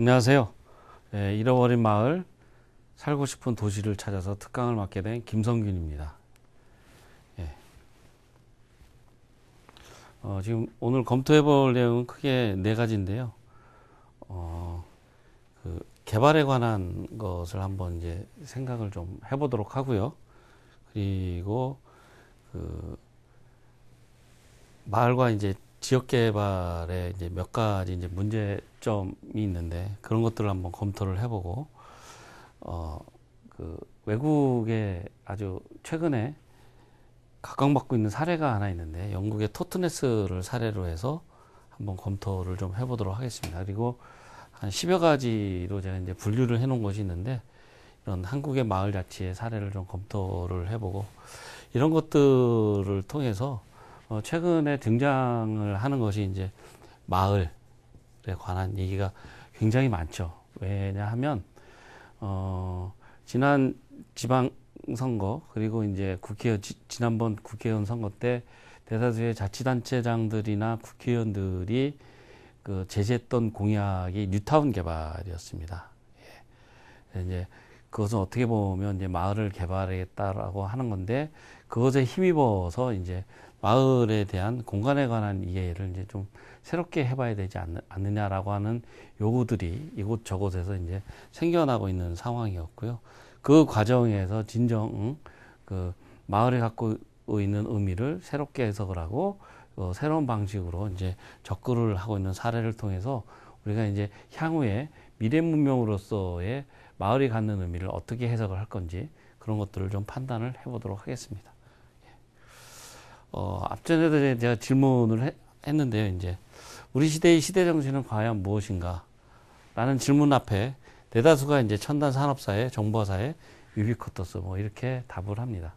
안녕하세요. 예, 잃어버린 마을 살고 싶은 도시를 찾아서 특강을 맡게 된 김성균입니다. 예. 어, 지금 오늘 검토해 볼 내용은 크게 네 가지인데요. 어, 그 개발에 관한 것을 한번 이제 생각을 좀 해보도록 하고요. 그리고 그 마을과 이제 지역 개발에 이제 몇 가지 이제 문제점이 있는데 그런 것들을 한번 검토를 해보고 어 그 외국에 아주 최근에 각광받고 있는 사례가 하나 있는데 영국의 토트넷을 사례로 해서 한번 검토를 좀 해보도록 하겠습니다. 그리고 한 10여 가지로 제가 이제 분류를 해놓은 것이 있는데 이런 한국의 마을 자치의 사례를 좀 검토를 해보고 이런 것들을 통해서 어, 최근에 등장을 하는 것이 이제 마을에 관한 얘기가 굉장히 많죠. 왜냐하면 어, 지난 지방 선거 그리고 이제 국회의원 지, 난번 국회의원 선거 때 대다수의 자치단체장들이나 국회의원들이 그제재했던 공약이 뉴타운 개발이었습니다. 예. 이제 그것은 어떻게 보면 이제 마을을 개발하겠다라고 하는 건데 그것에 힘입어서 이제 마을에 대한 공간에 관한 이해를 이제 좀 새롭게 해봐야 되지 않느냐라고 하는 요구들이 이곳 저곳에서 이제 생겨나고 있는 상황이었고요. 그 과정에서 진정 그 마을이 갖고 있는 의미를 새롭게 해석을 하고 어, 새로운 방식으로 이제 접근을 하고 있는 사례를 통해서 우리가 이제 향후에 미래 문명으로서의 마을이 갖는 의미를 어떻게 해석을 할 건지 그런 것들을 좀 판단을 해보도록 하겠습니다. 어, 앞전에도 제가 질문을 해, 했는데요. 이제 우리 시대의 시대 정신은 과연 무엇인가? 라는 질문 앞에 대다수가 이제 첨단 산업사회, 정보사회, 유비쿼터스 뭐 이렇게 답을 합니다.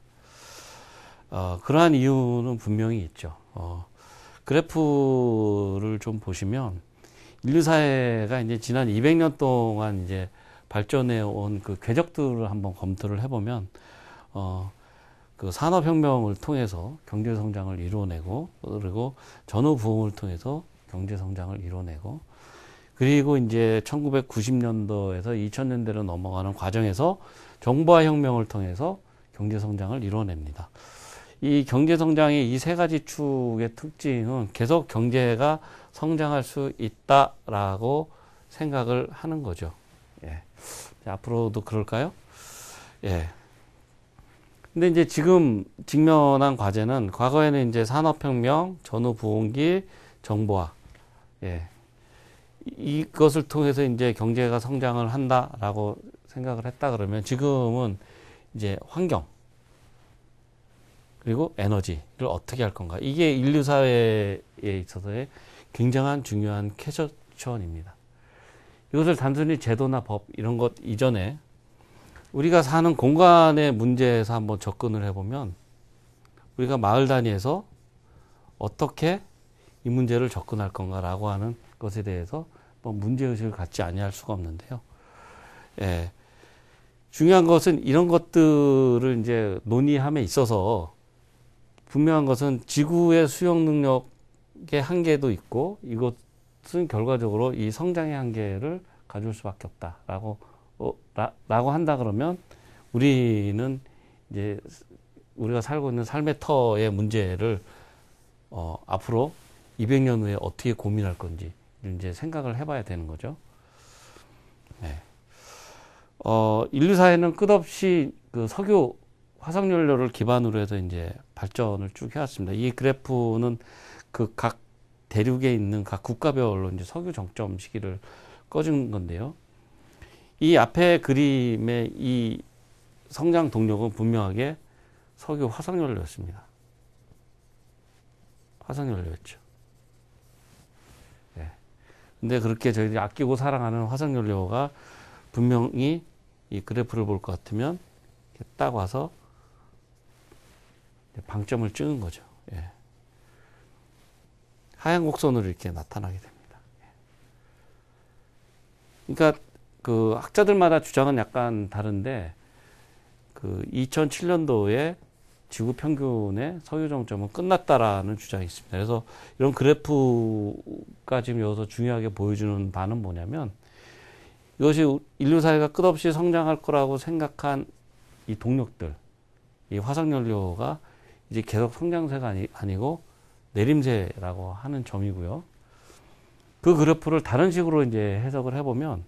어, 그러한 이유는 분명히 있죠. 어, 그래프를 좀 보시면 인류 사회가 이제 지난 200년 동안 이제 발전해 온그 궤적들을 한번 검토를 해보면 어, 그 산업혁명을 통해서 경제성장을 이뤄내고 그리고 전후부흥을 통해서 경제성장을 이뤄내고 그리고 이제 1990년도에서 2000년대로 넘어가는 과정에서 정보화 혁명을 통해서 경제성장을 이뤄냅니다이 경제성장의 이 세 가지 축의 특징은 계속 경제가 성장할 수 있다라고 생각을 하는 거죠. 예. 앞으로도 그럴까요? 예. 근데 이제 지금 직면한 과제는 과거에는 이제 산업혁명, 전후 부흥기, 정보화. 예. 이것을 통해서 이제 경제가 성장을 한다라고 생각을 했다 그러면 지금은 이제 환경 그리고 에너지를 어떻게 할 건가 이게 인류 사회에 있어서의 굉장한 중요한 캐셔원입니다 이것을 단순히 제도나 법 이런 것 이전에 우리가 사는 공간의 문제에서 한번 접근을 해보면 우리가 마을 단위에서 어떻게 이 문제를 접근할 건가라고 하는 것에 대해서 뭐 문제의식을 갖지 아니할 수가 없는데요. 예. 중요한 것은 이런 것들을 이제 논의함에 있어서 분명한 것은 지구의 수용 능력의 한계도 있고 이것은 결과적으로 이 성장의 한계를 가질 수밖에 없다라고 라고 한다 그러면 우리는 이제 우리가 살고 있는 삶의 터의 문제를 어, 앞으로 200년 후에 어떻게 고민할 건지 이제 생각을 해봐야 되는 거죠. 네. 어, 인류 사회는 끝없이 그 석유 화석 연료를 기반으로 해서 이제 발전을 쭉 해왔습니다. 이 그래프는 그 각 대륙에 있는 각 국가별로 이제 석유 정점 시기를 꺼진 건데요. 이 앞에 그림의 이 성장 동력은 분명하게 석유 화석연료였습니다. 화석연료였죠. 예. 근데 그렇게 저희들이 아끼고 사랑하는 화석연료가 분명히 이 그래프를 볼 것 같으면 딱 와서 방점을 찍은 거죠. 예. 하얀 곡선으로 이렇게 나타나게 됩니다. 예. 그러니까 그 학자들마다 주장은 약간 다른데 그 2007년도에 지구 평균의 석유 정점은 끝났다라는 주장이 있습니다. 그래서 이런 그래프가 지금 여기서 중요하게 보여주는 바는 뭐냐면 이것이 인류 사회가 끝없이 성장할 거라고 생각한 이 동력들, 이 화석연료가 이제 계속 성장세가 아니, 아니고 내림세라고 하는 점이고요. 그 그래프를 다른 식으로 이제 해석을 해보면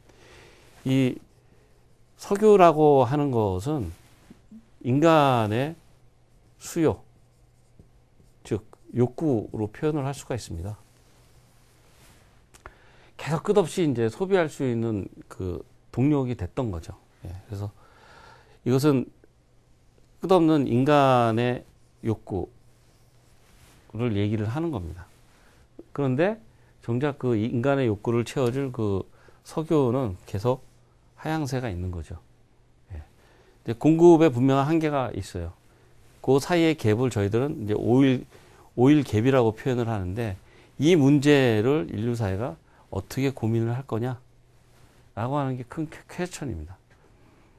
이 석유라고 하는 것은 인간의 수요, 즉 욕구로 표현을 할 수가 있습니다. 계속 끝없이 이제 소비할 수 있는 그 동력이 됐던 거죠. 예, 그래서 이것은 끝없는 인간의 욕구를 얘기를 하는 겁니다. 그런데 정작 그 인간의 욕구를 채워줄 그 석유는 계속 하향세가 있는 거죠. 예. 공급에 분명한 한계가 있어요. 그 사이의 갭을 저희들은 이제 오일 5일 갭이라고 표현을 하는데 이 문제를 인류 사회가 어떻게 고민을 할 거냐? 라고 하는 게 큰 퀘스천입니다.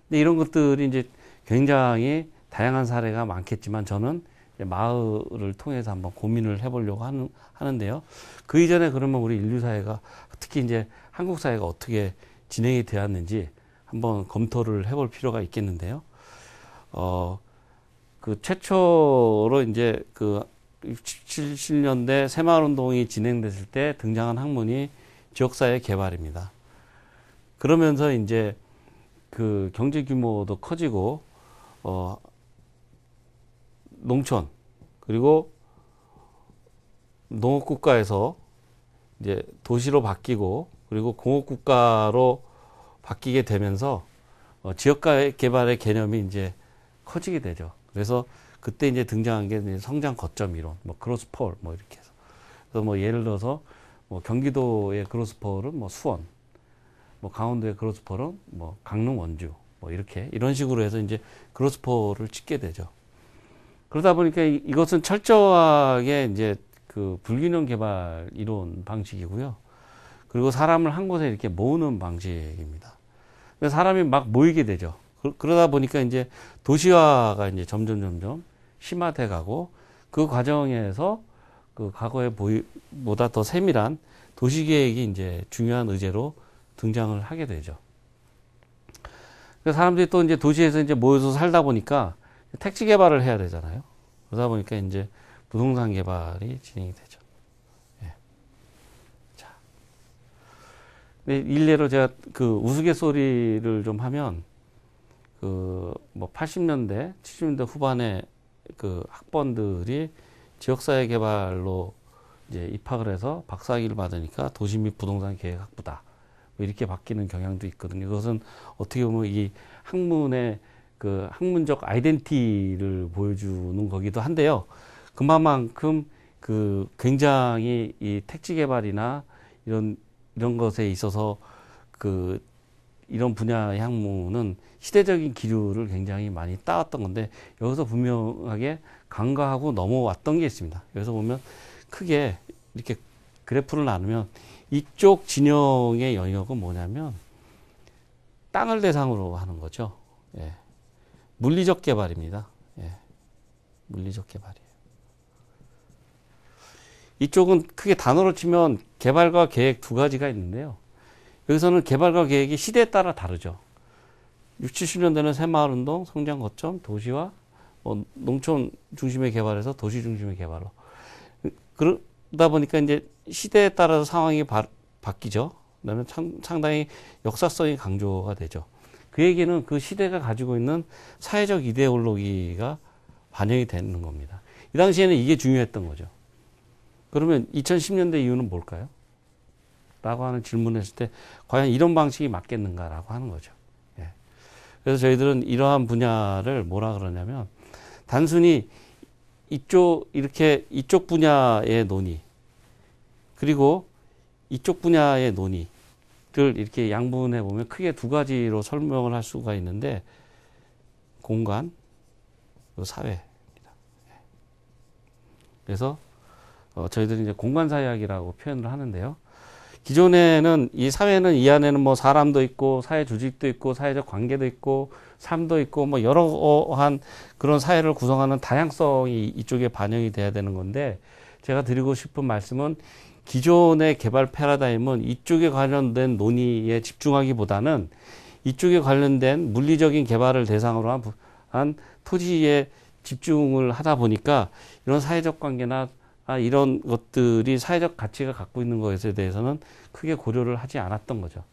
근데 이런 것들이 이제 굉장히 다양한 사례가 많겠지만 저는 마을을 통해서 한번 고민을 해보려고 하는, 하는데요. 그 이전에 그러면 우리 인류 사회가 특히 이제 한국 사회가 어떻게 진행이 되었는지 한번 검토를 해볼 필요가 있겠는데요. 어, 그 최초로 이제 그 77년대 새마을운동이 진행됐을 때 등장한 학문이 지역사회 개발입니다. 그러면서 이제 그 경제 규모도 커지고 어 농촌 그리고 농업 국가에서 이제 도시로 바뀌고 그리고 공업 국가로 바뀌게 되면서 어, 지역가 개발의 개념이 이제 커지게 되죠. 그래서 그때 이제 등장한 게 이제 성장 거점 이론, 뭐 크로스폴 뭐 이렇게 해서 그래서 뭐 예를 들어서 뭐 경기도의 크로스폴은 뭐 수원, 뭐 강원도의 크로스폴은 뭐 강릉 원주 뭐 이렇게 이런 식으로 해서 이제 크로스폴을 찍게 되죠. 그러다 보니까 이것은 철저하게 이제 그 불균형 개발 이론 방식이고요. 그리고 사람을 한 곳에 이렇게 모으는 방식입니다. 사람이 막 모이게 되죠. 그, 그러다 보니까 이제 도시화가 이제 점점 점점 심화돼 가고 그 과정에서 그 과거에 보다 더 세밀한 도시 계획이 이제 중요한 의제로 등장을 하게 되죠. 그 사람들이 또 이제 도시에서 이제 모여서 살다 보니까 택지 개발을 해야 되잖아요. 그러다 보니까 이제 부동산 개발이 진행이 돼요. 네, 일례로 제가 그 우스갯소리를 좀 하면 그 뭐 80년대, 70년대 후반에 그 학번들이 지역사회 개발로 이제 입학을 해서 박사학위를 받으니까 도시 및 부동산 계획학부다. 뭐 이렇게 바뀌는 경향도 있거든요. 그것은 어떻게 보면 이 학문의 그 학문적 아이덴티를 보여주는 거기도 한데요. 그만큼 그 굉장히 이 택지 개발이나 이런 이런 것에 있어서 그 이런 분야의 학문은 시대적인 기류를 굉장히 많이 따왔던 건데 여기서 분명하게 간과하고 넘어왔던 게 있습니다. 여기서 보면 크게 이렇게 그래프를 나누면 이쪽 진영의 영역은 뭐냐면 땅을 대상으로 하는 거죠. 예. 물리적 개발입니다. 예. 물리적 개발이. 이쪽은 크게 단어로 치면 개발과 계획 두 가지가 있는데요. 여기서는 개발과 계획이 시대에 따라 다르죠. 60, 70년 대는 새마을운동, 성장 거점, 도시와 뭐 농촌 중심의 개발에서 도시 중심의 개발로. 그러다 보니까 이제 시대에 따라서 상황이 바, 바뀌죠. 그다음에 상, 당히 역사성이 강조가 되죠. 그 얘기는 그 시대가 가지고 있는 사회적 이데올로기가 반영이 되는 겁니다. 이 당시에는 이게 중요했던 거죠. 그러면 2010년대 이유는 뭘까요? 라고 하는 질문을 했을 때 과연 이런 방식이 맞겠는가라고 하는 거죠. 예. 그래서 저희들은 이러한 분야를 뭐라 그러냐면 단순히 이쪽 이렇게 이쪽 분야의 논의 그리고 이쪽 분야의 논의를 이렇게 양분해 보면 크게 두 가지로 설명을 할 수가 있는데 공간 사회입니다. 예. 그래서 어, 저희들이 이제 공간 사회학이라고 표현을 하는데요. 기존에는 이 사회는 이 안에는 뭐 사람도 있고 사회 조직도 있고 사회적 관계도 있고 삶도 있고 뭐 여러한 그런 사회를 구성하는 다양성이 이쪽에 반영이 돼야 되는 건데 제가 드리고 싶은 말씀은 기존의 개발 패러다임은 이쪽에 관련된 논의에 집중하기보다는 이쪽에 관련된 물리적인 개발을 대상으로 한 한 토지에 집중을 하다 보니까 이런 사회적 관계나 아, 이런 것들이 사회적 가치가 갖고 있는 것에 대해서는 크게 고려를 하지 않았던 거죠.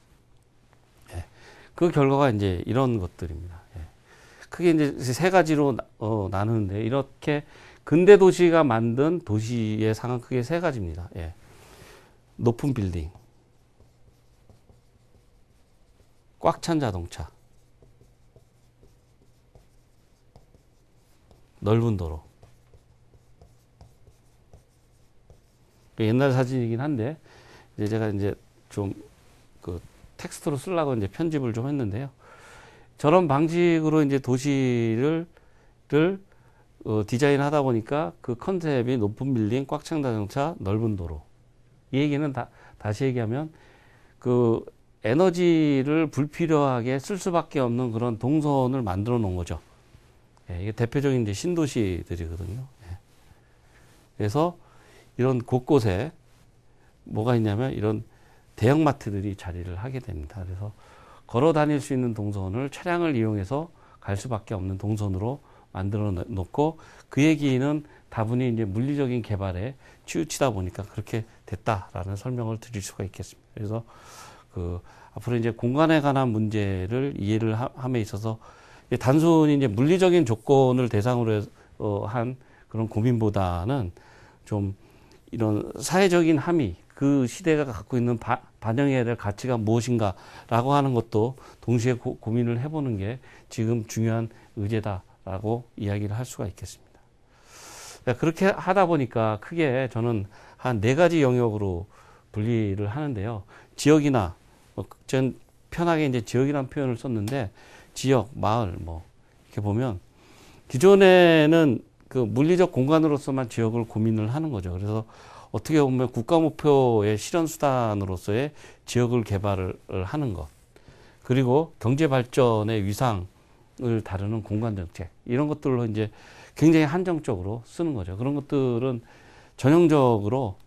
예. 그 결과가 이제 이런 것들입니다. 예. 크게 이제 세 가지로 나, 어, 나누는데 이렇게 근대 도시가 만든 도시의 상황 크게 세 가지입니다. 예. 높은 빌딩, 꽉 찬 자동차, 넓은 도로. 그 옛날 사진이긴 한데 이제 제가 이제 좀그 텍스트로 쓰려고 이제 편집을 좀 했는데요. 저런 방식으로 이제 도시를 를 어, 디자인하다 보니까 그 컨셉이 높은 빌딩, 꽉찬 자동차, 넓은 도로. 이 얘기는 다, 다시 얘기하면 그 에너지를 불필요하게 쓸 수밖에 없는 그런 동선을 만들어 놓은 거죠. 예, 이게 대표적인 이제 신도시들이거든요. 예. 그래서 이런 곳곳에 뭐가 있냐면 이런 대형마트들이 자리를 하게 됩니다. 그래서 걸어 다닐 수 있는 동선을 차량을 이용해서 갈 수밖에 없는 동선으로 만들어 놓고 그 얘기는 다분히 이제 물리적인 개발에 치우치다 보니까 그렇게 됐다라는 설명을 드릴 수가 있겠습니다. 그래서 그 앞으로 이제 공간에 관한 문제를 이해를 함에 있어서 단순히 이제 물리적인 조건을 대상으로 어, 한 그런 고민보다는 좀 이런 사회적인 함의, 그 시대가 갖고 있는 바, 반영해야 될 가치가 무엇인가라고 하는 것도 동시에 고, 민을 해보는 게 지금 중요한 의제다라고 이야기를 할 수가 있겠습니다. 네, 그렇게 하다 보니까 크게 저는 한 네 가지 영역으로 분리를 하는데요. 지역이나 뭐 전 편하게 이제 지역이라는 표현을 썼는데 지역, 마을 뭐 이렇게 보면 기존에는 그 물리적 공간으로서만 지역을 고민을 하는 거죠. 그래서 어떻게 보면 국가 목표의 실현 수단으로서의 지역을 개발을 하는 것. 그리고 경제 발전의 위상을 다루는 공간 정책. 이런 것들로 이제 굉장히 한정적으로 쓰는 거죠. 그런 것들은 전형적으로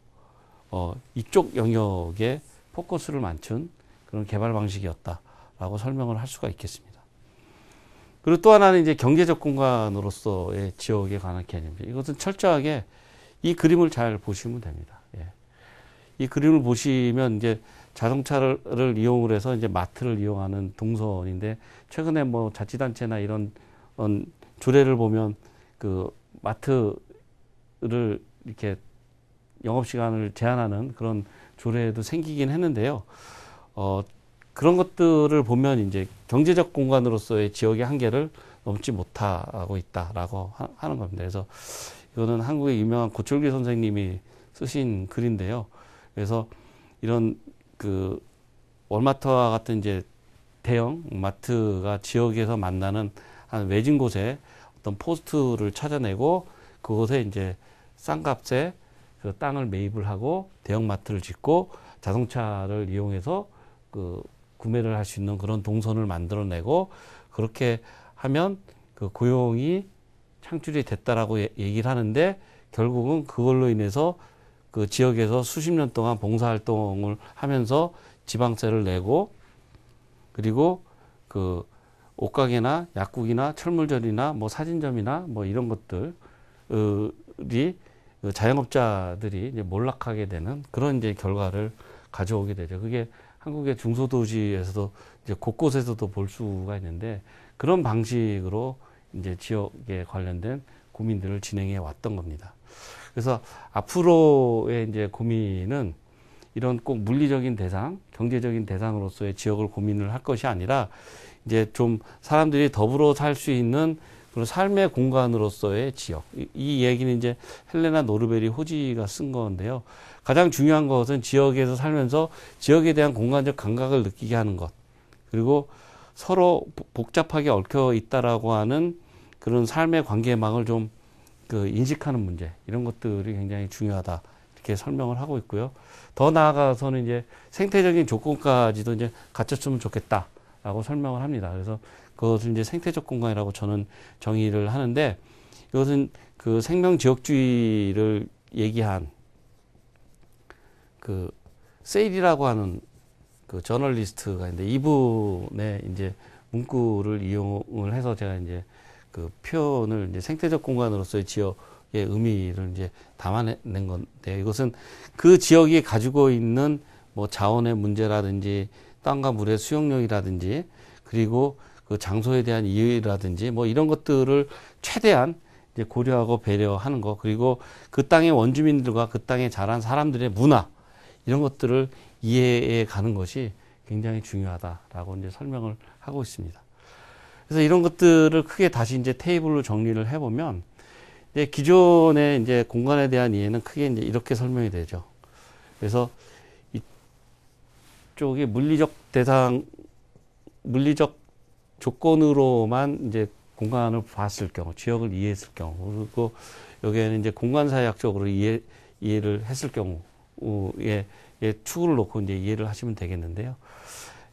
어, 이쪽 영역에 포커스를 맞춘 그런 개발 방식이었다라고 설명을 할 수가 있겠습니다. 그리고 또 하나는 이제 경제적 공간으로서의 지역에 관한 개념이죠. 이것은 철저하게 이 그림을 잘 보시면 됩니다. 예. 이 그림을 보시면 이제 자동차를 이용을 해서 이제 마트를 이용하는 동선인데 최근에 뭐 자치단체나 이런 조례를 어, 보면 그 마트를 이렇게 영업 시간을 제한하는 그런 조례도 생기긴 했는데요. 어, 그런 것들을 보면 이제 경제적 공간으로서의 지역의 한계를 넘지 못하고 있다라고 하, 는 겁니다. 그래서 이거는 한국의 유명한 고철기 선생님이 쓰신 글인데요. 그래서 이런 그 월마트와 같은 이제 대형 마트가 지역에서 만나는 한 외진 곳에 어떤 포스트를 찾아내고 그곳에 이제 싼 값에 그 땅을 매입을 하고 대형 마트를 짓고 자동차를 이용해서 그 구매를 할 수 있는 그런 동선을 만들어내고 그렇게 하면 그 고용이 창출이 됐다라고 얘기를 하는데 결국은 그걸로 인해서 그 지역에서 수십 년 동안 봉사활동을 하면서 지방세를 내고 그리고 그 옷가게나 약국이나 철물점이나 뭐 사진점이나 뭐 이런 것들이 그 자영업자들이 몰락하게 되는 그런 이제 결과를 가져오게 되죠. 그게 한국의 중소도시에서도 이제 곳곳에서도 볼 수가 있는데 그런 방식으로 이제 지역에 관련된 고민들을 진행해 왔던 겁니다. 그래서 앞으로의 이제 고민은 이런 꼭 물리적인 대상, 경제적인 대상으로서의 지역을 고민을 할 것이 아니라 이제 좀 사람들이 더불어 살 수 있는 그리고 삶의 공간으로서의 지역. 이, 이 얘기는 이제 헬레나 노르베리 호지가 쓴 건데요. 가장 중요한 것은 지역에서 살면서 지역에 대한 공간적 감각을 느끼게 하는 것. 그리고 서로 복잡하게 얽혀 있다라고 하는 그런 삶의 관계망을 좀 그 인식하는 문제. 이런 것들이 굉장히 중요하다. 이렇게 설명을 하고 있고요. 더 나아가서는 이제 생태적인 조건까지도 이제 갖췄으면 좋겠다. 라고 설명을 합니다. 그래서 그것을 이제 생태적 공간이라고 저는 정의를 하는데 이것은 그 생명 지역주의를 얘기한 그 세일이라고 하는 그 저널리스트가 있는데 이분의 이제 문구를 이용을 해서 제가 이제 그 표현을 이제 생태적 공간으로서의 지역의 의미를 이제 담아낸 건데 이것은 그 지역이 가지고 있는 뭐 자원의 문제라든지 땅과 물의 수용력이라든지 그리고 그 장소에 대한 이유라든지 뭐 이런 것들을 최대한 이제 고려하고 배려하는 거 그리고 그 땅의 원주민들과 그 땅에 자란 사람들의 문화 이런 것들을 이해해 가는 것이 굉장히 중요하다라고 이제 설명을 하고 있습니다. 그래서 이런 것들을 크게 다시 이제 테이블로 정리를 해보면 이제 기존의 이제 공간에 대한 이해는 크게 이제 이렇게 설명이 되죠. 그래서 쪽이 물리적 대상, 물리적 조건으로만 이제 공간을 봤을 경우, 지역을 이해했을 경우, 그리고 여기에는 이제 공간사회학적으로 이해, 이해를 했을 경우에 예, 축을 놓고 이제 이해를 하시면 되겠는데요.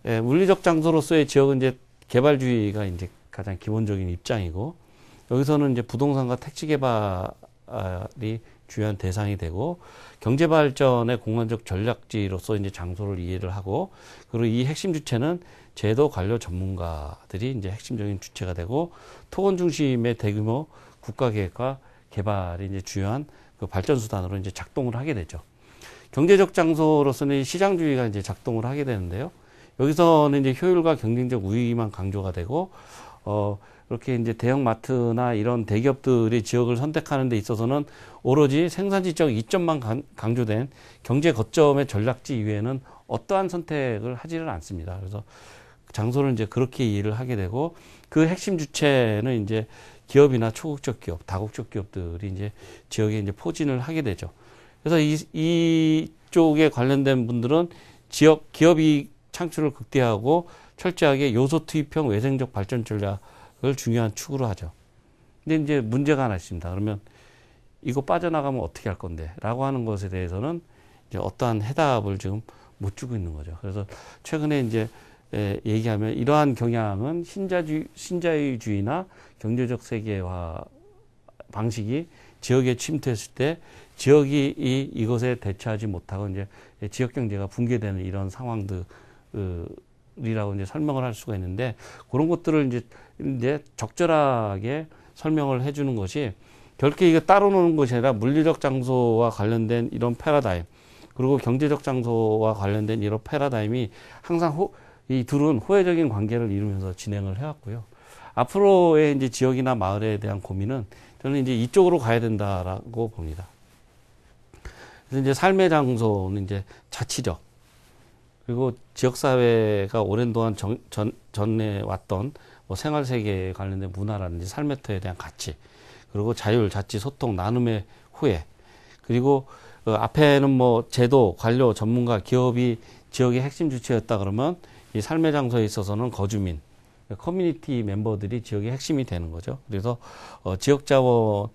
예, 물리적 장소로서의 지역은 이제 개발주의가 이제 가장 기본적인 입장이고, 여기서는 이제 부동산과 택지 개발이 주요한 대상이 되고 경제 발전의 공간적 전략지로서 이제 장소를 이해를 하고 그리고 이 핵심 주체는 제도 관료 전문가들이 이제 핵심적인 주체가 되고 토건 중심의 대규모 국가 계획과 개발이 이제 주요한 그 발전 수단으로 이제 작동을 하게 되죠. 경제적 장소로서는 시장주의가 이제 작동을 하게 되는데요. 여기서는 이제 효율과 경쟁적 우위만 강조가 되고 어 그렇게 이제 대형마트나 이런 대기업들이 지역을 선택하는 데 있어서는 오로지 생산지적 이점만 강조된 경제 거점의 전략지 이외에는 어떠한 선택을 하지를 않습니다. 그래서 장소를 이제 그렇게 이해를 하게 되고 그 핵심 주체는 이제 기업이나 초국적 기업, 다국적 기업들이 이제 지역에 이제 포진을 하게 되죠. 그래서 이, 이 쪽에 관련된 분들은 지역 기업이 창출을 극대화하고 철저하게 요소 투입형 외생적 발전 전략 그걸 중요한 축으로 하죠. 근데 이제 문제가 하나 있습니다. 그러면 이거 빠져나가면 어떻게 할 건데? 라고 하는 것에 대해서는 이제 어떠한 해답을 지금 못 주고 있는 거죠. 그래서 최근에 이제 에, 얘기하면 이러한 경향은 신자주, 신자유주의나 경제적 세계화 방식이 지역에 침투했을 때 지역이 이, 이것에 대처하지 못하고 이제 지역 경제가 붕괴되는 이런 상황들 이라고 이제 설명을 할 수가 있는데 그런 것들을 이제 이제 적절하게 설명을 해주는 것이 결코 이게 따로 노는 것이 아니라 물리적 장소와 관련된 이런 패러다임 그리고 경제적 장소와 관련된 이런 패러다임이 항상 호, 이 둘은 호혜적인 관계를 이루면서 진행을 해왔고요. 앞으로의 이제 지역이나 마을에 대한 고민은 저는 이제 이쪽으로 가야 된다라고 봅니다. 그래서 이제 삶의 장소는 이제 자치적 그리고 지역사회가 오랜 동안 전, 전, 전에 왔던 뭐 생활 세계에 관련된 문화라든지 삶의 터에 대한 가치, 그리고 자율, 자치, 소통, 나눔의 후회 그리고 그 앞에는 뭐 제도, 관료, 전문가, 기업이 지역의 핵심 주체였다 그러면 이 삶의 장소에 있어서는 거주민, 커뮤니티 멤버들이 지역의 핵심이 되는 거죠. 그래서 어, 지역 자원을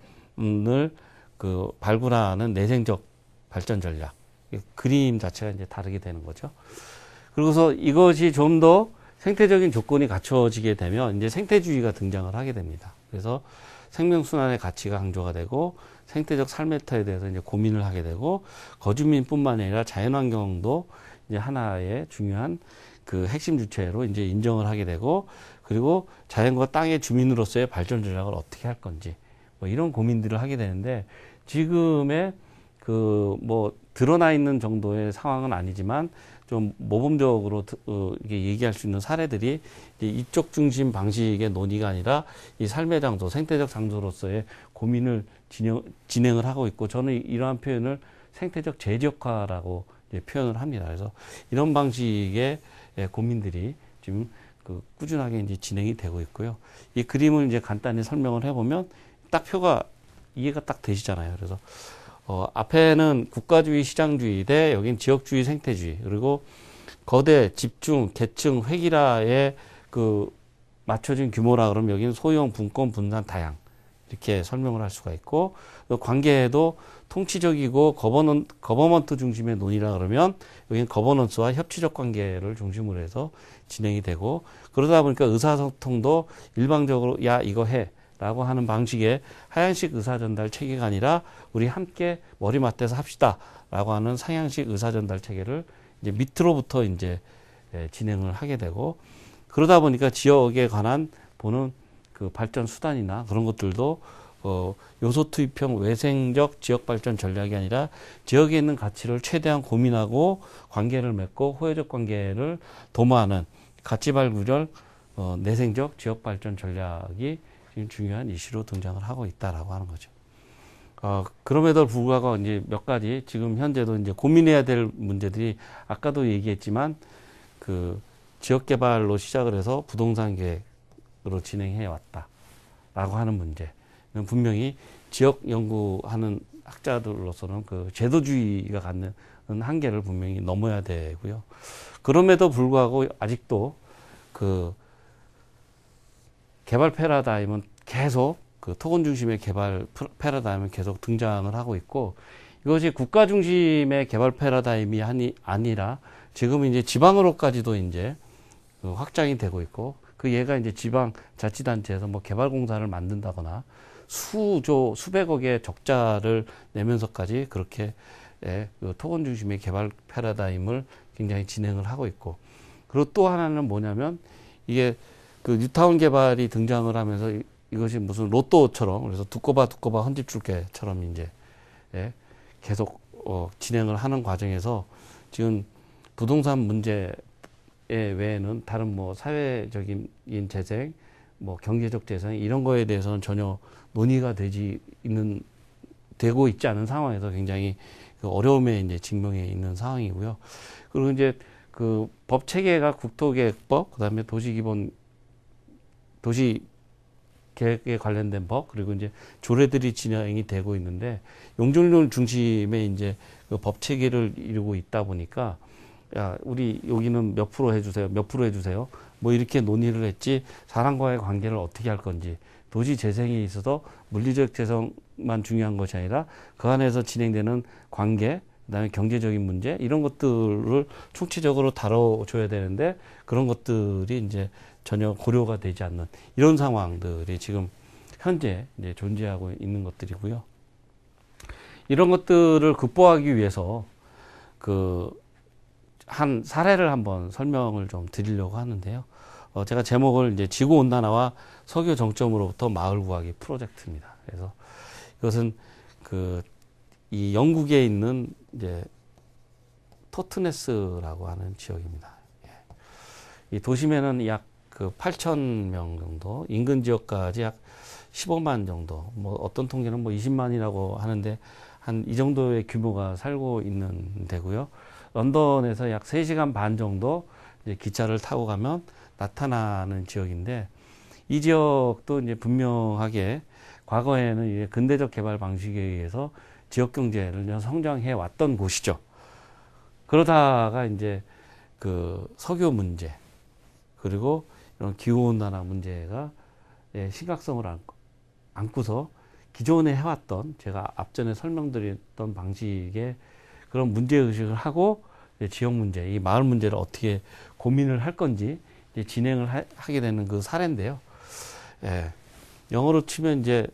그 발굴하는 내생적 발전 전략. 예, 그림 자체가 이제 다르게 되는 거죠. 그리고서 이것이 좀 더 생태적인 조건이 갖춰지게 되면 이제 생태주의가 등장을 하게 됩니다. 그래서 생명순환의 가치가 강조가 되고 생태적 삶메타에 대해서 이제 고민을 하게 되고 거주민뿐만 아니라 자연환경도 이제 하나의 중요한 그 핵심 주체로 이제 인정을 하게 되고 그리고 자연과 땅의 주민으로서의 발전 전략을 어떻게 할 건지 뭐 이런 고민들을 하게 되는데 지금의 그뭐 드러나 있는 정도의 상황은 아니지만 좀 모범적으로 어, 이게 얘기할 수 있는 사례들이 이쪽 중심 방식의 논의가 아니라 이 삶의 장소, 생태적 장소로서의 고민을 진영, 진행을 하고 있고 저는 이러한 표현을 생태적 재적화라고 표현을 합니다. 그래서 이런 방식의 예, 고민들이 지금 그 꾸준하게 이제 진행이 되고 있고요. 이 그림을 이제 간단히 설명을 해보면 딱 표가 이해가 딱 되시잖아요. 그래서 어, 앞에는 국가주의, 시장주의 대 여긴 지역주의, 생태주의 그리고 거대 집중, 계층, 획일화에 그 맞춰진 규모라 그러면 여기는 소형, 분권, 분산, 다양 이렇게 설명을 할 수가 있고 그 관계에도 통치적이고 거버넌, 거버먼트 중심의 논의라 그러면 여기는 거버넌스와 협치적 관계를 중심으로 해서 진행이 되고 그러다 보니까 의사소통도 일방적으로 야 이거 해 라고 하는 방식의 하향식 의사전달 체계가 아니라 우리 함께 머리 맞대서 합시다 라고 하는 상향식 의사전달 체계를 이제 밑으로부터 이제 예, 진행을 하게 되고 그러다 보니까 지역에 관한 보는 그 발전 수단이나 그런 것들도 어, 요소 투입형 외생적 지역 발전 전략이 아니라 지역에 있는 가치를 최대한 고민하고 관계를 맺고 호혜적 관계를 도모하는 가치 발굴열 어, 내생적 지역 발전 전략이 굉장히 중요한 이슈로 등장을 하고 있다라고 하는 거죠. 어, 그럼에도 불구하고 이제 몇 가지 지금 현재도 이제 고민해야 될 문제들이 아까도 얘기했지만 그 지역 개발로 시작을 해서 부동산 계획으로 진행해 왔다라고 하는 문제는 분명히 지역 연구하는 학자들로서는 그 제도주의가 갖는 한계를 분명히 넘어야 되고요. 그럼에도 불구하고 아직도 그 개발 패러다임은 계속 그 토건 중심의 개발 패러다임은 계속 등장을 하고 있고 이것이 국가 중심의 개발 패러다임이 아니, 아니라 지금 이제 지방으로까지도 이제 그 확장이 되고 있고 그 예가 이제 지방 자치단체에서 뭐 개발공사를 만든다거나 수조 수백억의 적자를 내면서까지 그렇게 예, 그 토건 중심의 개발 패러다임을 굉장히 진행을 하고 있고 그리고 또 하나는 뭐냐면 이게 그 뉴타운 개발이 등장을 하면서 이것이 무슨 로또처럼 그래서 두꺼봐 두꺼봐 헌집 줄게처럼 이제 예, 계속 어, 진행을 하는 과정에서 지금 부동산 문제 에 외에는 다른 뭐 사회적인 재생, 뭐 경제적 재생 이런 거에 대해서는 전혀 논의가 되지 있는 되고 있지 않은 상황에서 굉장히 그 어려움에 이제 직면해 있는 상황이고요. 그리고 이제 그 법 체계가 국토계획법, 그다음에 도시기본 도시 계획에 관련된 법 그리고 이제 조례들이 진행이 되고 있는데 용적률 중심의 이제 그 법 체계를 이루고 있다 보니까 야 우리 여기는 몇 프로 해주세요 몇 프로 해주세요 뭐 이렇게 논의를 했지 사람과의 관계를 어떻게 할 건지 도시 재생에 있어서 물리적 재성만 중요한 것이 아니라 그 안에서 진행되는 관계 그다음에 경제적인 문제 이런 것들을 총체적으로 다뤄줘야 되는데 그런 것들이 이제 전혀 고려가 되지 않는 이런 상황들이 지금 현재 이제 존재하고 있는 것들이고요. 이런 것들을 극복하기 위해서 그 한 사례를 한번 설명을 좀 드리려고 하는데요. 어 제가 제목을 이제 지구 온난화와 석유 정점으로부터 마을 구하기 프로젝트입니다. 그래서 이것은 그이 영국에 있는 이제 토트네스라고 하는 지역입니다. 예. 이 도심에는 약그 8천 명 정도, 인근 지역까지 약 15만 정도, 뭐 어떤 통계는 뭐 20만이라고 하는데 한 이 정도의 규모가 살고 있는 데고요. 런던에서 약 3시간 반 정도 이제 기차를 타고 가면 나타나는 지역인데 이 지역도 이제 분명하게 과거에는 이제 근대적 개발 방식에 의해서 지역 경제를 성장해 왔던 곳이죠. 그러다가 이제 그 석유 문제 그리고 이런 기후 온난화 문제가 예, 심각성을 안고서 기존에 해왔던 제가 앞전에 설명드렸던 방식의 그런 문제 의식을 하고 지역 문제, 이 마을 문제를 어떻게 고민을 할 건지 진행을 하, 게 되는 그 사례인데요. 예, 영어로 치면 이제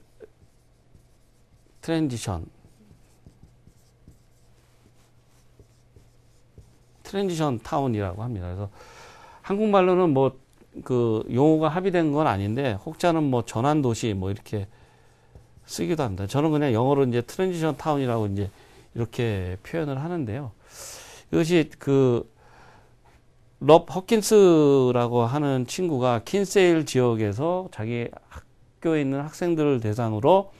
트랜지션 트랜지션 타운이라고 합니다. 그래서 한국말로는 뭐 그 용어가 합의된 건 아닌데 혹자는 뭐 전환 도시 뭐 이렇게 쓰기도 합니다. 저는 그냥 영어로 이제 트랜지션 타운이라고 이제 이렇게 표현을 하는데요. 이것이 그럽 허킨스라고 하는 친구가 킨세일 지역에서 자기 학교에 있는 학생들을 대상으로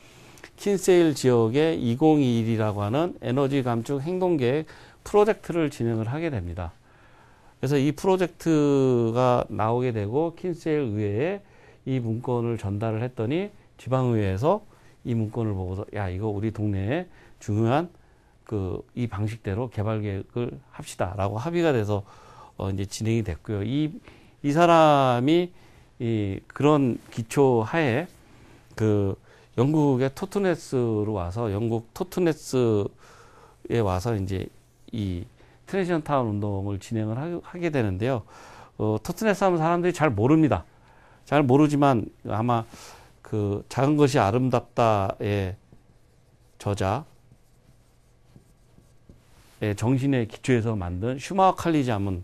킨세일 지역의 2021이라고 하는 에너지 감축 행동 계획 프로젝트를 진행을 하게 됩니다. 그래서 이 프로젝트가 나오게 되고 킨셀 의회에 이 문건을 전달을 했더니 지방의회에서 이 문건을 보고서 야 이거 우리 동네에 중요한 그 이 방식대로 개발 계획을 합시다라고 합의가 돼서 어 이제 진행이 됐고요. 이 이 사람이 이 그런 기초 하에 그 영국의 토트넷스로 와서 영국 토트넷스에 와서 이제 이 트랜지션 타운 운동을 진행을 하게 되는데요. 어, 터트네스 하면 사람들이 잘 모릅니다. 잘 모르지만 아마 그 작은 것이 아름답다의 저자 의 정신의 기초에서 만든 슈마와 칼리잠은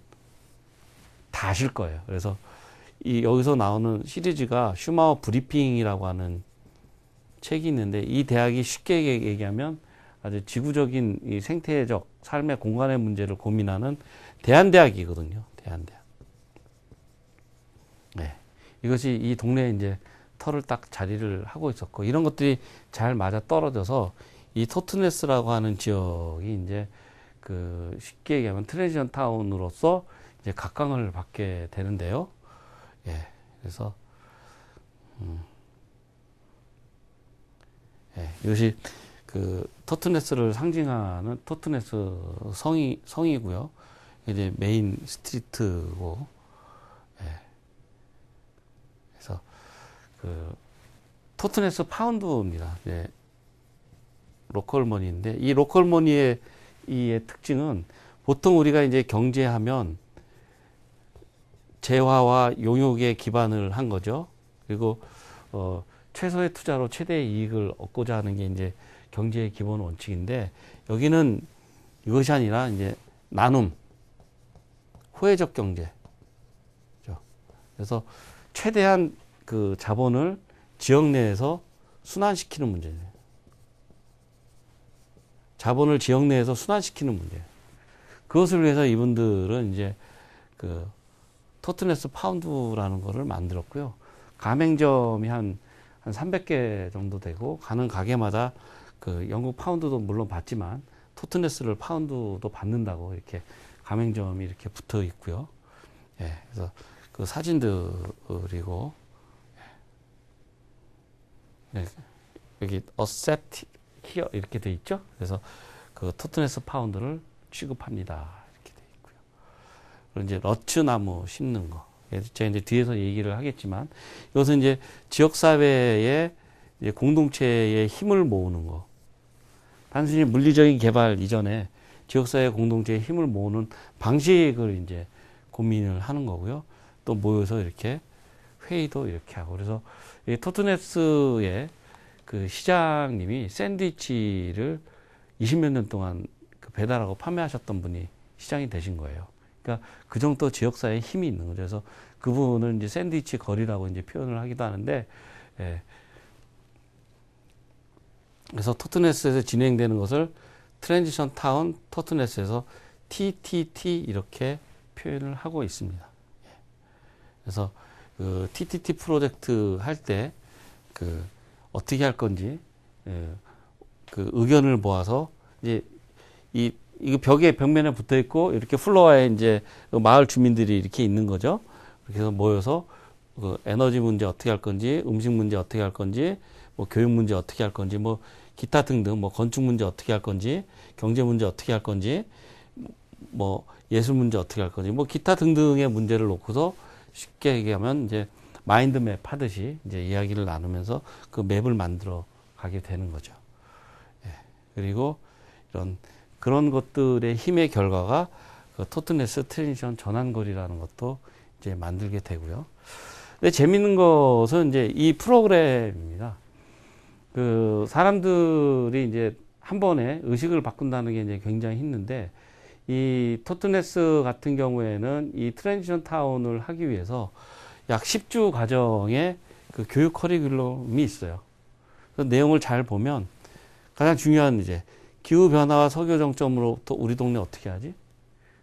다 아실 거예요. 그래서 이 여기서 나오는 시리즈가 슈마워 브리핑이라고 하는 책이 있는데 이 대학이 쉽게 얘기하면 아주 지구적인 이 생태적 삶의 공간의 문제를 고민하는 대한대학이거든요. 대한대학. 네. 이것이 이 동네에 이제 터를 딱 자리를 하고 있었고 이런 것들이 잘 맞아 떨어져서 이 토트네스라고 하는 지역이 이제 그 쉽게 얘기하면 트랜지션 타운으로서 이제 각광을 받게 되는데요. 예. 그래서 음. 예, 이것이 그토트네스를 상징하는 토트네스 성이 성이고요. 이제 메인 스트리트고. 예. 그래서 그 토트네스 파운드입니다. 예. 로컬머니인데 이 로컬머니의 이의 특징은 보통 우리가 이제 경제하면 재화와 용역에 기반을 한 거죠. 그리고 어 최소의 투자로 최대의 이익을 얻고자 하는 게 이제 경제의 기본 원칙인데 여기는 이것이 아니라 이제 나눔, 후회적 경제. 그래서 최대한 그 자본을 지역 내에서 순환시키는 문제예요. 자본을 지역 내에서 순환시키는 문제 그것을 위해서 이분들은 이제 그 토트네스 파운드라는 거를 만들었고요. 가맹점이 한, 한 300개 정도 되고, 가는 가게마다 그 영국 파운드도 물론 받지만 토트네스를 파운드도 받는다고 이렇게 가맹점이 이렇게 붙어 있고요. 예, 그래서 그 사진들이고 예, 예 여기 어 c c e p 이렇게 돼 있죠. 그래서 그 토트네스 파운드를 취급합니다. 이렇게 돼 있고요. 그리고 이제 러츠 나무 심는 거. 예, 제가 이제 뒤에서 얘기를 하겠지만 이것은 이제 지역 사회의 공동체의 힘을 모으는 거. 단순히 물리적인 개발 이전에 지역사회 공동체의 힘을 모으는 방식을 이제 고민을 하는 거고요. 또 모여서 이렇게 회의도 이렇게 하고 그래서 이 토트네스의 그 시장님이 샌드위치를 20몇 년 동안 그 배달하고 판매하셨던 분이 시장이 되신 거예요. 그러니까 그 정도 지역사회에 힘이 있는 거죠. 그래서 그분을 이제 샌드위치 거리라고 이제 표현을 하기도 하는데 예, 그래서 토트넷에서 진행되는 것을 트랜지션 타운 토트넷에서 TTT 이렇게 표현을 하고 있습니다. 예. 그래서 그 TTT 프로젝트 할 때 그 어떻게 할 건지 예, 그 의견을 모아서 이제 이 이거 벽에 벽면에 붙어 있고 이렇게 플로어에 이제 그 마을 주민들이 이렇게 있는 거죠. 그래서 모여서 그 에너지 문제 어떻게 할 건지, 음식 문제 어떻게 할 건지, 뭐 교육 문제 어떻게 할 건지 뭐 기타 등등 뭐 건축 문제 어떻게 할 건지 경제 문제 어떻게 할 건지 뭐 예술 문제 어떻게 할 건지 뭐 기타 등등의 문제를 놓고서 쉽게 얘기하면 이제 마인드맵 하듯이 이제 이야기를 나누면서 그 맵을 만들어 가게 되는 거죠. 예. 그리고 이런 그런 것들의 힘의 결과가 그 토트네스 트랜지션 전환거리라는 것도 이제 만들게 되고요. 근데 재밌는 것은 이제 이 프로그램입니다. 그 사람들이 이제 한 번에 의식을 바꾼다는 게 이제 굉장히 힘든데 이 토트네스 같은 경우에는 이 트랜지션 타운을 하기 위해서 약 10주 과정의 그 교육 커리큘럼이 있어요. 그 내용을 잘 보면 가장 중요한 이제 기후 변화와 석유 정점으로부터 우리 동네 어떻게 하지?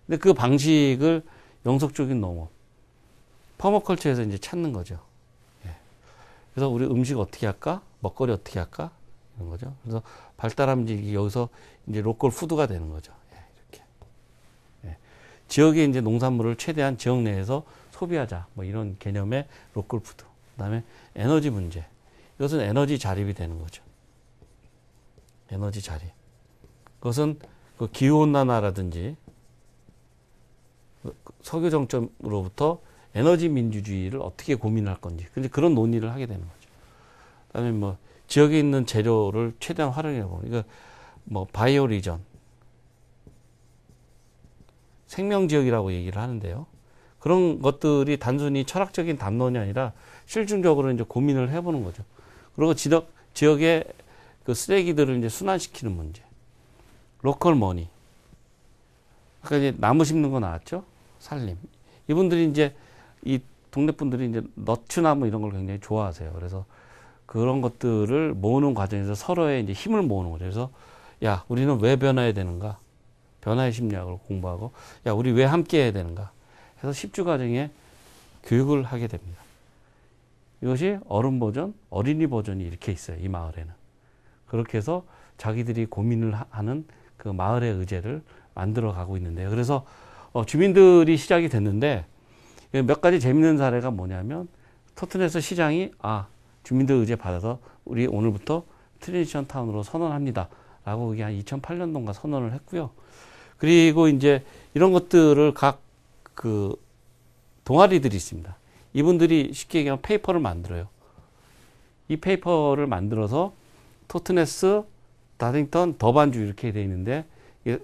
근데 그 방식을 영속적인 농업 퍼머컬처에서 이제 찾는 거죠. 예. 그래서 우리 음식 어떻게 할까? 먹거리 어떻게 할까? 이런 거죠. 그래서 발달함직이 여기서 이제 로컬 푸드가 되는 거죠. 예, 이렇게. 예. 지역의 이제 농산물을 최대한 지역 내에서 소비하자. 뭐 이런 개념의 로컬 푸드. 그 다음에 에너지 문제. 이것은 에너지 자립이 되는 거죠. 에너지 자립. 그것은 그 기후온난화라든지 그 석유정점으로부터 에너지 민주주의를 어떻게 고민할 건지. 그런 논의를 하게 되는 거죠. 그다음에 뭐 지역에 있는 재료를 최대한 활용해보고 그러니까 뭐 바이오리전 생명지역이라고 얘기를 하는데요. 그런 것들이 단순히 철학적인 담론이 아니라 실증적으로 이제 고민을 해보는 거죠. 그리고 지덕 지역의 그 쓰레기들을 이제 순환시키는 문제. 로컬 머니. 아까 이제 나무 심는 거 나왔죠? 살림. 이분들이 이제 이 동네 분들이 이제 너츠나무 이런 걸 굉장히 좋아하세요. 그래서 그런 것들을 모으는 과정에서 서로의 이제 힘을 모으는 거죠. 그래서 야, 우리는 왜 변화해야 되는가? 변화의 심리학을 공부하고 야, 우리 왜 함께 해야 되는가? 해서 10주 과정에 교육을 하게 됩니다. 이것이 어른 버전, 어린이 버전이 이렇게 있어요. 이 마을에는. 그렇게 해서 자기들이 고민을 하는 그 마을의 의제를 만들어 가고 있는데요. 그래서 어, 주민들이 시작이 됐는데 몇 가지 재밌는 사례가 뭐냐면 토트네스 시장이 아 주민들 의제 받아서 우리 오늘부터 트랜지션 타운으로 선언합니다. 라고 그게한 2008년도인가 선언을 했고요. 그리고 이제 이런 것들을 각 그 동아리들이 있습니다. 이분들이 쉽게 얘기하면 페이퍼를 만들어요. 이 페이퍼를 만들어서 토트네스, 다딩턴, 더반주 이렇게 돼 있는데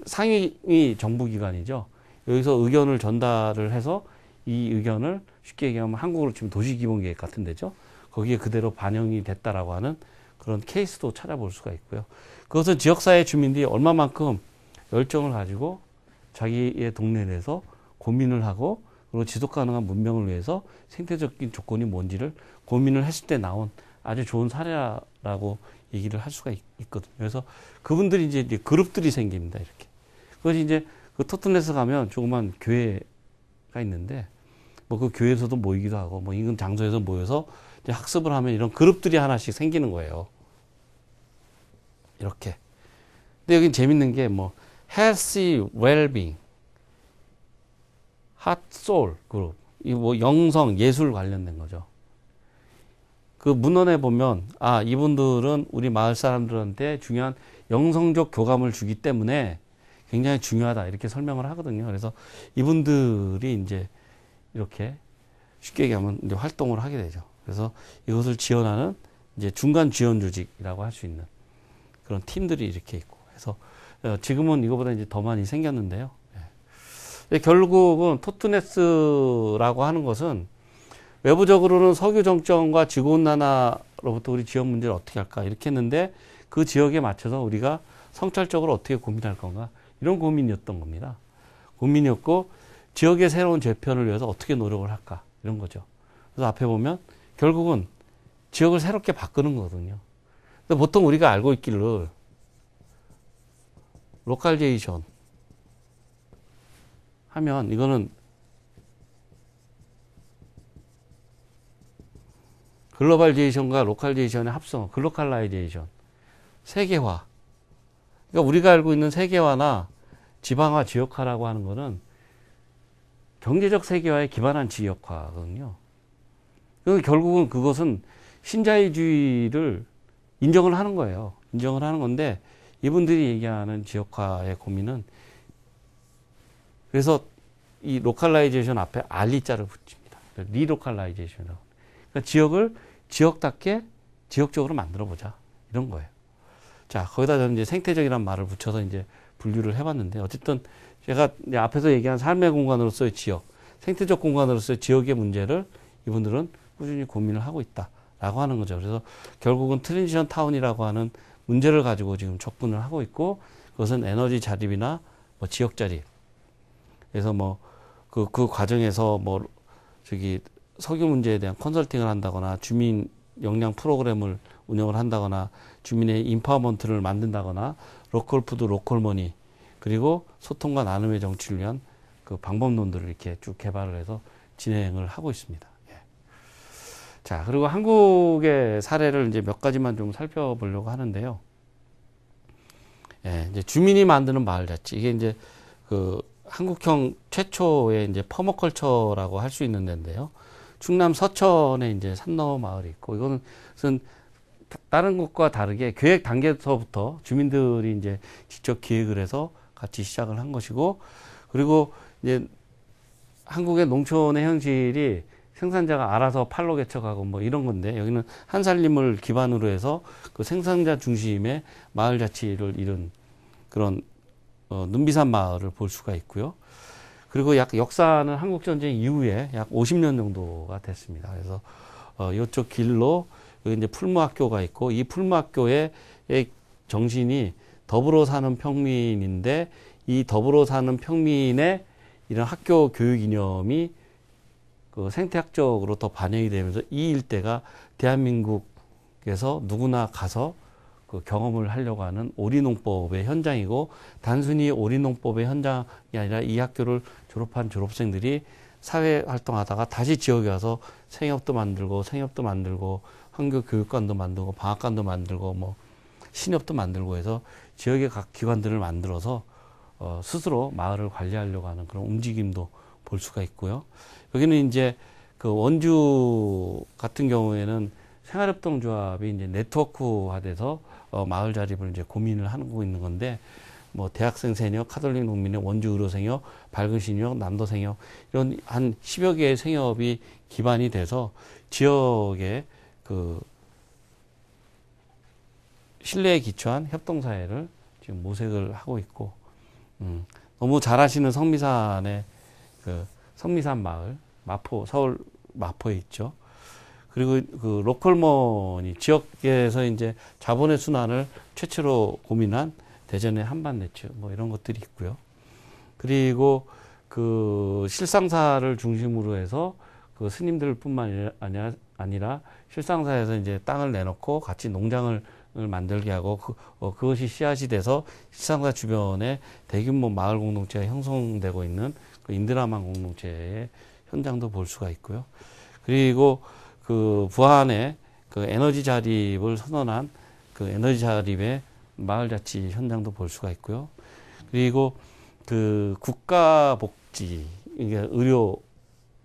상위 정부기관이죠. 여기서 의견을 전달을 해서 이 의견을 쉽게 얘기하면 한국으로 지금 도시기본계획 같은 데죠. 거기에 그대로 반영이 됐다라고 하는 그런 케이스도 찾아볼 수가 있고요. 그것은 지역사회 주민들이 얼마만큼 열정을 가지고 자기의 동네 내에서 고민을 하고 그리고 지속 가능한 문명을 위해서 생태적인 조건이 뭔지를 고민을 했을 때 나온 아주 좋은 사례라고 얘기를 할 수가 있, 거든요 그래서 그분들이 이제, 이제 그룹들이 생깁니다. 이렇게. 그것이 이제 그 토트넷에 가면 조그만 교회가 있는데 뭐 그 교회에서도 모이기도 하고 뭐 인근 장소에서 모여서 학습을 하면 이런 그룹들이 하나씩 생기는 거예요. 이렇게. 근데 여기 재밌는 게뭐 healthy well-being, hot soul 그룹, 이 뭐 영성 예술 관련된 거죠. 그 문헌에 보면 아 이분들은 우리 마을 사람들한테 중요한 영성적 교감을 주기 때문에 굉장히 중요하다 이렇게 설명을 하거든요. 그래서 이분들이 이제 이렇게 쉽게 얘기하면 이제 활동을 하게 되죠. 그래서 이것을 지원하는 이제 중간 지원 조직이라고 할 수 있는 그런 팀들이 이렇게 있고 해서 어, 지금은 이거보다 이제 더 많이 생겼는데요. 예. 결국은 토트네스라고 하는 것은 외부적으로는 석유 정점과 지구 온난화로부터 우리 지역 문제를 어떻게 할까 이렇게 했는데 그 지역에 맞춰서 우리가 성찰적으로 어떻게 고민할 건가 이런 고민이었던 겁니다. 고민이었고 지역의 새로운 재편을 위해서 어떻게 노력을 할까 이런 거죠. 그래서 앞에 보면 결국은 지역을 새롭게 바꾸는 거거든요. 근데 보통 우리가 알고 있기를 로컬제이션 하면 이거는 글로벌제이션과 로컬제이션의 합성, 글로컬라이제이션, 세계화. 그러니까 우리가 알고 있는 세계화나 지방화, 지역화라고 하는 거는 경제적 세계화에 기반한 지역화거든요. 그 결국은 그것은 신자유주의를 인정을 하는 거예요. 인정을 하는 건데 이분들이 얘기하는 지역화의 고민은 그래서 이 로컬라이제이션 앞에 알리자를 붙입니다. 리로컬라이제이션이라고. 그러니까 지역을 지역답게 지역적으로 만들어 보자 이런 거예요. 자 거기다 저는 이제 생태적이란 말을 붙여서 이제 분류를 해봤는데 어쨌든 제가 앞에서 얘기한 삶의 공간으로서의 지역, 생태적 공간으로서의 지역의 문제를 이분들은 꾸준히 고민을 하고 있다라고 하는 거죠. 그래서 결국은 트랜지션 타운이라고 하는 문제를 가지고 지금 접근을 하고 있고 그것은 에너지 자립이나 뭐 지역 자립. 그래서 뭐 그그 그 과정에서 뭐 저기 석유 문제에 대한 컨설팅을 한다거나 주민 역량 프로그램을 운영을 한다거나 주민의 인파먼트를 만든다거나 로컬 푸드 로컬 머니 그리고 소통과 나눔의 정치를 위한 그 방법론들을 이렇게 쭉 개발을 해서 진행을 하고 있습니다. 자, 그리고 한국의 사례를 이제 몇 가지만 좀 살펴보려고 하는데요. 예, 이제 주민이 만드는 마을 자치. 이게 이제 그 한국형 최초의 이제 퍼머컬처라고 할 수 있는 데인데요. 충남 서천에 이제 산너 마을이 있고 이거는 무슨 다른 곳과 다르게 계획 단계서부터 주민들이 이제 직접 기획을 해서 같이 시작을 한 것이고 그리고 이제 한국의 농촌의 현실이 생산자가 알아서 팔로 개척하고 뭐 이런 건데 여기는 한살림을 기반으로 해서 그 생산자 중심의 마을 자치를 이룬 그런 어, 눈비산 마을을 볼 수가 있고요. 그리고 약 역사는 한국 전쟁 이후에 약 50년 정도가 됐습니다. 그래서 어, 이쪽 길로 여기 이제 풀무학교가 있고 이 풀무학교의 정신이 더불어 사는 평민인데 이 더불어 사는 평민의 이런 학교 교육 이념이 그 생태학적으로 더 반영이 되면서 이 일대가 대한민국에서 누구나 가서 그 경험을 하려고 하는 오리농법의 현장이고 단순히 오리농법의 현장이 아니라 이 학교를 졸업한 졸업생들이 사회 활동하다가 다시 지역에 와서 생협도 만들고 생협도 만들고 환교 교육관도 만들고 방학관도 만들고 뭐 신협도 만들고 해서 지역의 각 기관들을 만들어서 어, 스스로 마을을 관리하려고 하는 그런 움직임도 볼 수가 있고요. 여기는 이제 그 원주 같은 경우에는 생활협동조합이 이제 네트워크화돼서 어, 마을 자립을 이제 고민을 하고 있는 건데 뭐 대학생 세녀, 카톨릭 농민의 원주 의료 생협, 밝은 신협, 남도 생협 이런 한 10여 개의 생협이 기반이 돼서 지역의 그 신뢰에 기초한 협동사회를 지금 모색을 하고 있고 음, 너무 잘하시는 성미산의 그 성미산 마을 마포, 서울 마포에 있죠. 그리고 그 로컬몬이 지역에서 이제 자본의 순환을 최초로 고민한 대전의 한반내츠 뭐 이런 것들이 있고요. 그리고 그 실상사를 중심으로 해서 그 스님들뿐만 아니라, 아니라 실상사에서 이제 땅을 내놓고 같이 농장을 만들게 하고 그, 어, 그것이 씨앗이 돼서 실상사 주변에 대규모 마을 공동체가 형성되고 있는 그 인드라만 공동체의 현장도 볼 수가 있고요. 그리고 그 부안에 그 에너지 자립을 선언한 그 에너지 자립의 마을 자치 현장도 볼 수가 있고요. 그리고 그 국가 복지 그러니까 의료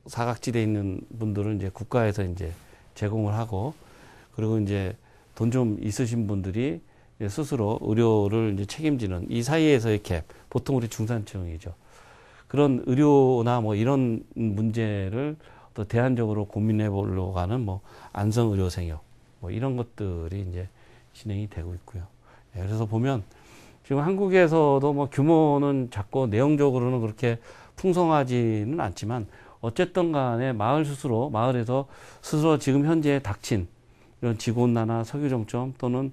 사각지대에 있는 분들은 이제 국가에서 이제 제공을 하고 그리고 이제 돈 좀 있으신 분들이 스스로 의료를 이제 책임지는 이 사이에서의 갭 보통 우리 중산층이죠. 그런 의료나 뭐 이런 문제를 또 대안적으로 고민해 보려고 하는 뭐 안성 의료 생협 뭐 이런 것들이 이제 진행이 되고 있고요. 예, 그래서 보면 지금 한국에서도 뭐 규모는 작고 내용적으로는 그렇게 풍성하지는 않지만 어쨌든 간에 마을 스스로 마을에서 스스로 지금 현재 에 닥친 이런 지구온난화 석유정점 또는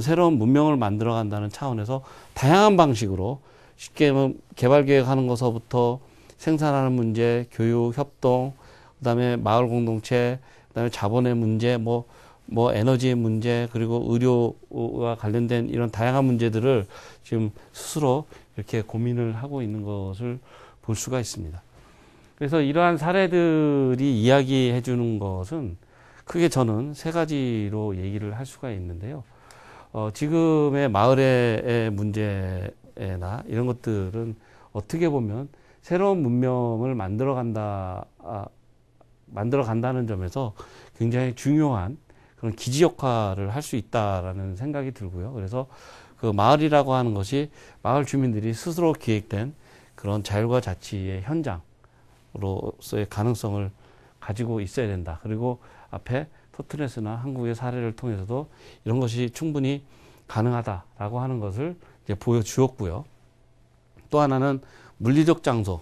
새로운 문명을 만들어 간다는 차원에서 다양한 방식으로 쉽게 뭐 개발 계획하는 것서부터 생산하는 문제, 교육, 협동, 그다음에 마을 공동체, 그다음에 자본의 문제, 뭐뭐 뭐 에너지의 문제, 그리고 의료와 관련된 이런 다양한 문제들을 지금 스스로 이렇게 고민을 하고 있는 것을 볼 수가 있습니다. 그래서 이러한 사례들이 이야기해 주는 것은 크게 저는 세 가지로 얘기를 할 수가 있는데요. 어, 지금의 마을의 문제 나 이런 것들은 어떻게 보면 새로운 문명을 만들어 간다 아, 만들어 간다는 점에서 굉장히 중요한 그런 기지 역할을 할 수 있다라는 생각이 들고요. 그래서 그 마을이라고 하는 것이 마을 주민들이 스스로 기획된 그런 자율과 자치의 현장으로서의 가능성을 가지고 있어야 된다. 그리고 앞에 토트넷이나 한국의 사례를 통해서도 이런 것이 충분히 가능하다라고 하는 것을 보여주었고요. 또 하나는 물리적 장소,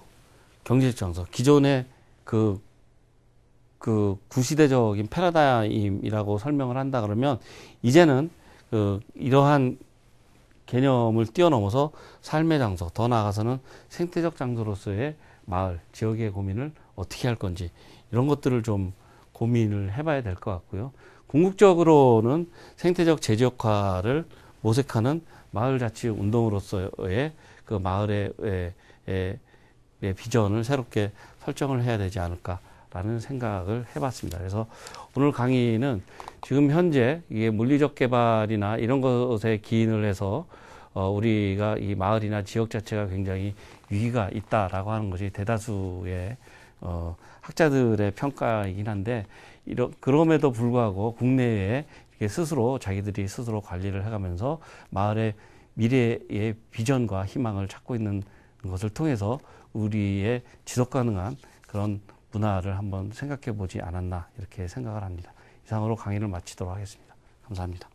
경제적 장소. 기존의 그, 그 구시대적인 패러다임이라고 설명을 한다 그러면 이제는 그 이러한 개념을 뛰어넘어서 삶의 장소, 더 나아가서는 생태적 장소로서의 마을, 지역의 고민을 어떻게 할 건지 이런 것들을 좀 고민을 해봐야 될 것 같고요. 궁극적으로는 생태적 재지역화를 모색하는 마을 자치 운동으로서의 그 마을의 에, 에, 의 비전을 새롭게 설정을 해야 되지 않을까라는 생각을 해봤습니다. 그래서 오늘 강의는 지금 현재 이게 물리적 개발이나 이런 것에 기인을 해서 어, 우리가 이 마을이나 지역 자체가 굉장히 위기가 있다라고 하는 것이 대다수의 어, 학자들의 평가이긴 한데 이런 그럼에도 불구하고 국내에 스스로 자기들이 스스로 관리를 해가면서 마을의 미래의 비전과 희망을 찾고 있는 것을 통해서 우리의 지속 가능한 그런 문화를 한번 생각해 보지 않았나 이렇게 생각을 합니다. 이상으로 강의를 마치도록 하겠습니다. 감사합니다.